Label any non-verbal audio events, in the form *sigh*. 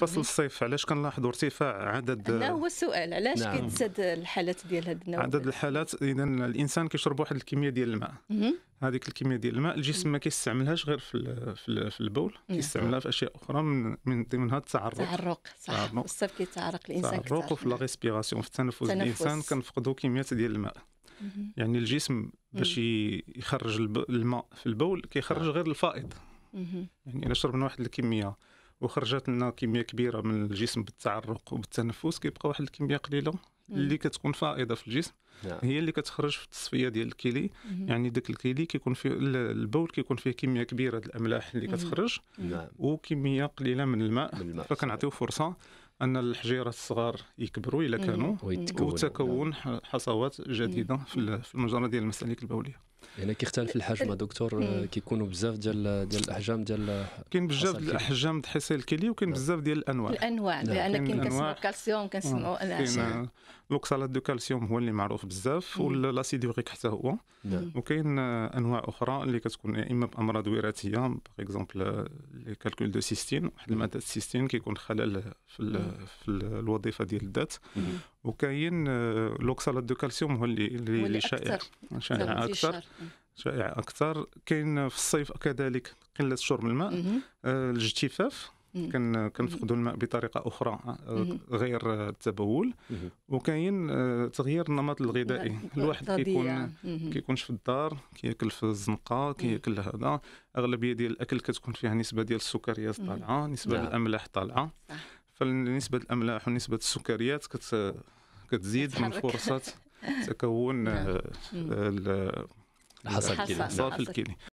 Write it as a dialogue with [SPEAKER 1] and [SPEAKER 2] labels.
[SPEAKER 1] فصل الصيف علاش كنلاحظوا ارتفاع عدد هذا هو السؤال علاش نعم. كتزاد الحالات ديال هاد النوع عدد الحالات اذا الانسان كيشرب واحد الكميه ديال الماء هذيك الكميه ديال الماء الجسم ما كيستعملهاش غير في في البول كيستعملها في اشياء اخرى من من ضمنها التعرق التعرق صح الصيف كيتعرق الانسان التعرق وفي لا ريسبيراسيون في التنفس الانسان كنفقدوا كميات ديال الماء يعني الجسم باش يخرج الماء في البول كيخرج غير الفائض يعني الا شربنا واحد الكميه وخرجت لنا كميه كبيره من الجسم بالتعرق وبالتنفس كيبقى واحد الكميه قليله اللي كتكون فائضه في الجسم نعم. هي اللي كتخرج في التصفيه ديال الكيلي مم. يعني داك الكيلي كيكون فيه البول كيكون فيه كميه كبيره ديال الاملاح اللي كتخرج مم. نعم. وكميه قليله من الماء, الماء. فكنعطيو فرصه ان الحجيرات الصغار يكبروا الى كانوا وتكون نعم. حصوات جديده في المجرى ديال المسالك البوليه يعني كيختلف الحجم دكتور آه، كيكونوا بزاف ديال ديال الاحجام ديال كاين بزاف ديال الاحجام ديال حصيل الكلي وكاين نعم. بزاف ديال الانواع الانواع نعم. لان كاين كنسموا كنسموا آه، الاحجام آه، لوكسالات دو كالسيوم هو اللي معروف بزاف والاسيد يوريك حتى هو نعم. وكاين انواع اخرى اللي كتكون يا اما بامراض وراثيه باغ اكزومبل لي كالكول دو سيستين واحد الماده السيستين كيكون خلل في الـ في الوظيفه ديال الذات وكاين آه، لوكسالات دو كالسيوم هو اللي اللي شائع شائع اكثر شائع اكثر كاين في الصيف كذلك قله شرب الماء آه، الاجتفاف كنفقدوا الماء بطريقه اخرى آه، غير التبول وكاين آه، تغيير النمط الغذائي *laughs* الواحد كيكون كيكونش في الدار كياكل في الزنقه كياكل هذا اغلبيه ديال الاكل كتكون فيها نسبه ديال السكريات طالعه نسبه الاملاح طالعه فنسبه الاملاح ونسبه السكريات كت كتزيد من فرصه *laughs* تكون آه، الحصى الكلي